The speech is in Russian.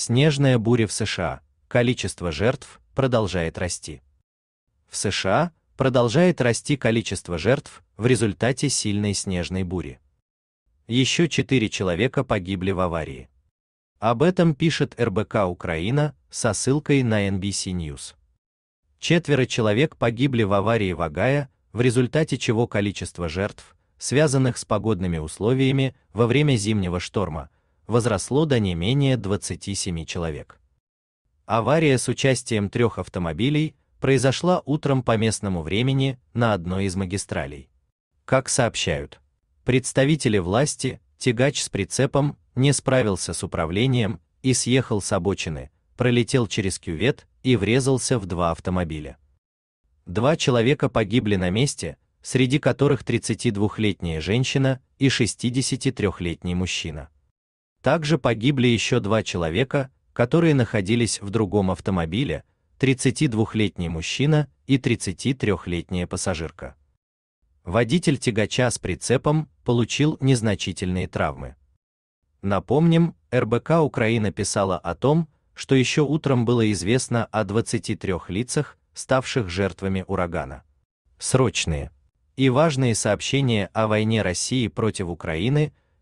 Снежная буря в США. Количество жертв продолжает расти. В США продолжает расти количество жертв в результате сильной снежной бури. Еще четыре человека погибли в аварии. Об этом пишет РБК Украина со ссылкой на NBC News. Четверо человек погибли в аварии в Огайо, в результате чего количество жертв, связанных с погодными условиями во время зимнего шторма, возросло до не менее 27 человек. Авария с участием трех автомобилей произошла утром по местному времени на одной из магистралей. Как сообщают представители власти, тягач с прицепом не справился с управлением и съехал с обочины, пролетел через кювет и врезался в два автомобиля. Два человека погибли на месте, среди которых 32-летняя женщина и 63-летний мужчина. Также погибли еще два человека, которые находились в другом автомобиле, 32-летний мужчина и 33-летняя пассажирка. Водитель тягача с прицепом получил незначительные травмы. Напомним, РБК Украина писала о том, что еще утром было известно о 23 лицах, ставших жертвами урагана. Срочные и важные сообщения о войне России против Украины